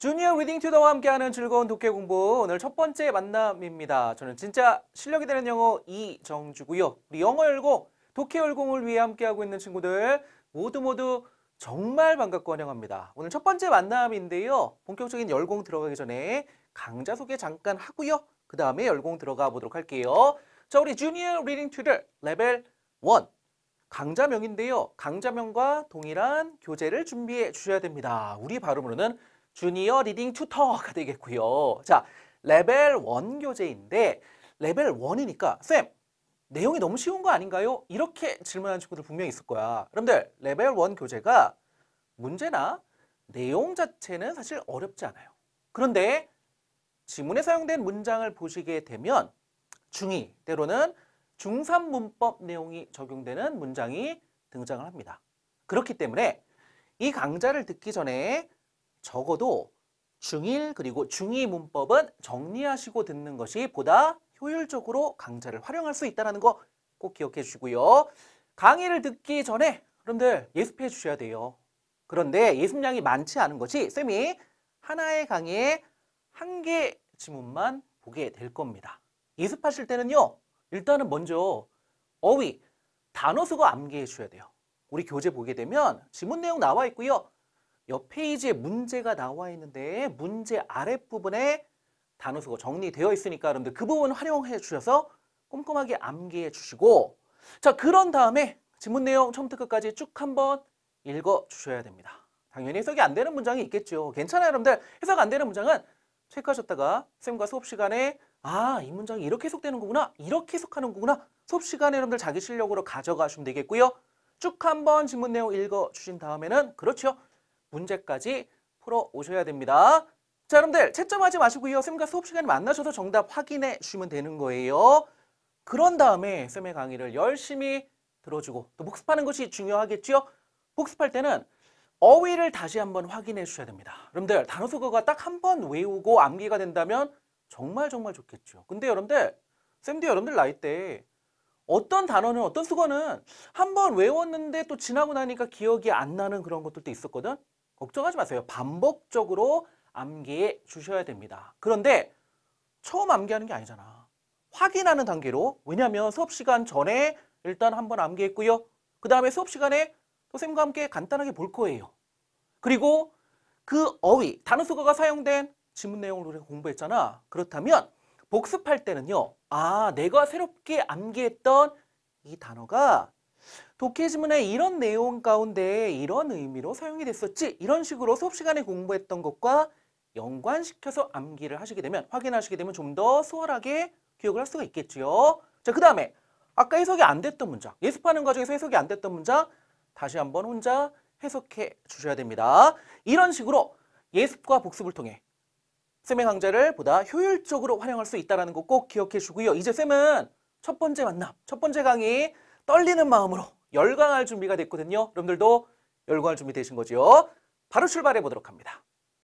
주니어 리딩 튜더와 함께하는 즐거운 독해 공부 오늘 첫 번째 만남입니다. 저는 진짜 실력이 되는 영어 이정주고요. 우리 영어 열공 독해 열공을 위해 함께하고 있는 친구들 모두 모두 정말 반갑고 환영합니다. 오늘 첫 번째 만남인데요. 본격적인 열공 들어가기 전에 강좌 소개 잠깐 하고요. 그 다음에 열공 들어가 보도록 할게요. 자, 우리 주니어 리딩 튜더 레벨 1 강좌명인데요. 강좌명과 동일한 교재를 준비해 주셔야 됩니다. 우리 발음으로는 주니어 리딩 튜터가 되겠고요. 자, 레벨 원 교재인데 레벨 원이니까 쌤, 내용이 너무 쉬운 거 아닌가요? 이렇게 질문하는 친구들 분명히 있을 거야. 여러분들 레벨 원 교재가 문제나 내용 자체는 사실 어렵지 않아요. 그런데 지문에 사용된 문장을 보시게 되면 중2, 때로는 중3 문법 내용이 적용되는 문장이 등장을 합니다. 그렇기 때문에 이 강좌를 듣기 전에 적어도 중일 그리고 중이 문법은 정리하시고 듣는 것이 보다 효율적으로 강좌를 활용할 수 있다는 거 꼭 기억해 주시고요. 강의를 듣기 전에 여러분들 예습해 주셔야 돼요. 그런데 예습량이 많지 않은 것이 쌤이 하나의 강의에 한 개 지문만 보게 될 겁니다. 예습하실 때는요. 일단은 먼저 어휘, 단어 수거 암기해 주셔야 돼요. 우리 교재 보게 되면 지문 내용 나와 있고요. 옆 페이지에 문제가 나와 있는데 문제 아랫부분에 단어수가 정리되어 있으니까 여러분들 그 부분 활용해 주셔서 꼼꼼하게 암기해 주시고 자 그런 다음에 지문 내용 처음부터 끝까지 쭉 한번 읽어 주셔야 됩니다. 당연히 해석이 안 되는 문장이 있겠죠. 괜찮아요 여러분들. 해석 안 되는 문장은 체크하셨다가 쌤과 수업 시간에 아 이 문장이 이렇게 해석되는 거구나 이렇게 해석하는 거구나 수업 시간에 여러분들 자기 실력으로 가져가시면 되겠고요. 쭉 한번 지문 내용 읽어 주신 다음에는 그렇죠. 문제까지 풀어 오셔야 됩니다. 자, 여러분들 채점하지 마시고요. 선생님과 수업 시간에 만나셔서 정답 확인해 주시면 되는 거예요. 그런 다음에 쌤의 강의를 열심히 들어주고 또 복습하는 것이 중요하겠지요. 복습할 때는 어휘를 다시 한번 확인해 주셔야 됩니다. 여러분들 단어 수거가딱 한 번 외우고 암기가 된다면 정말 정말 좋겠죠. 근데 여러분들 쌤도 여러분들 나이 때 어떤 단어는 어떤 수거는 한번 외웠는데 또 지나고 나니까 기억이 안 나는 그런 것들도 있었거든. 걱정하지 마세요. 반복적으로 암기해 주셔야 됩니다. 그런데 처음 암기하는 게 아니잖아. 확인하는 단계로 왜냐하면 수업 시간 전에 일단 한번 암기했고요. 그 다음에 수업 시간에 선생님과 함께 간단하게 볼 거예요. 그리고 그 어휘, 단어수거가 사용된 지문 내용을 우리가 공부했잖아. 그렇다면 복습할 때는요. 아, 내가 새롭게 암기했던 이 단어가 독해 지문에 이런 내용 가운데 이런 의미로 사용이 됐었지 이런 식으로 수업 시간에 공부했던 것과 연관시켜서 암기를 하시게 되면 확인하시게 되면 좀 더 수월하게 기억을 할 수가 있겠지요. 자, 그 다음에 아까 해석이 안 됐던 문장 예습하는 과정에서 해석이 안 됐던 문장 다시 한번 혼자 해석해 주셔야 됩니다. 이런 식으로 예습과 복습을 통해 쌤의 강좌를 보다 효율적으로 활용할 수 있다는 거 꼭 기억해 주고요. 이제 쌤은 첫 번째 만남, 첫 번째 강의 떨리는 마음으로 열광할 준비가 됐거든요. 여러분들도 열광할 준비 되신 거지요 바로 출발해 보도록 합니다.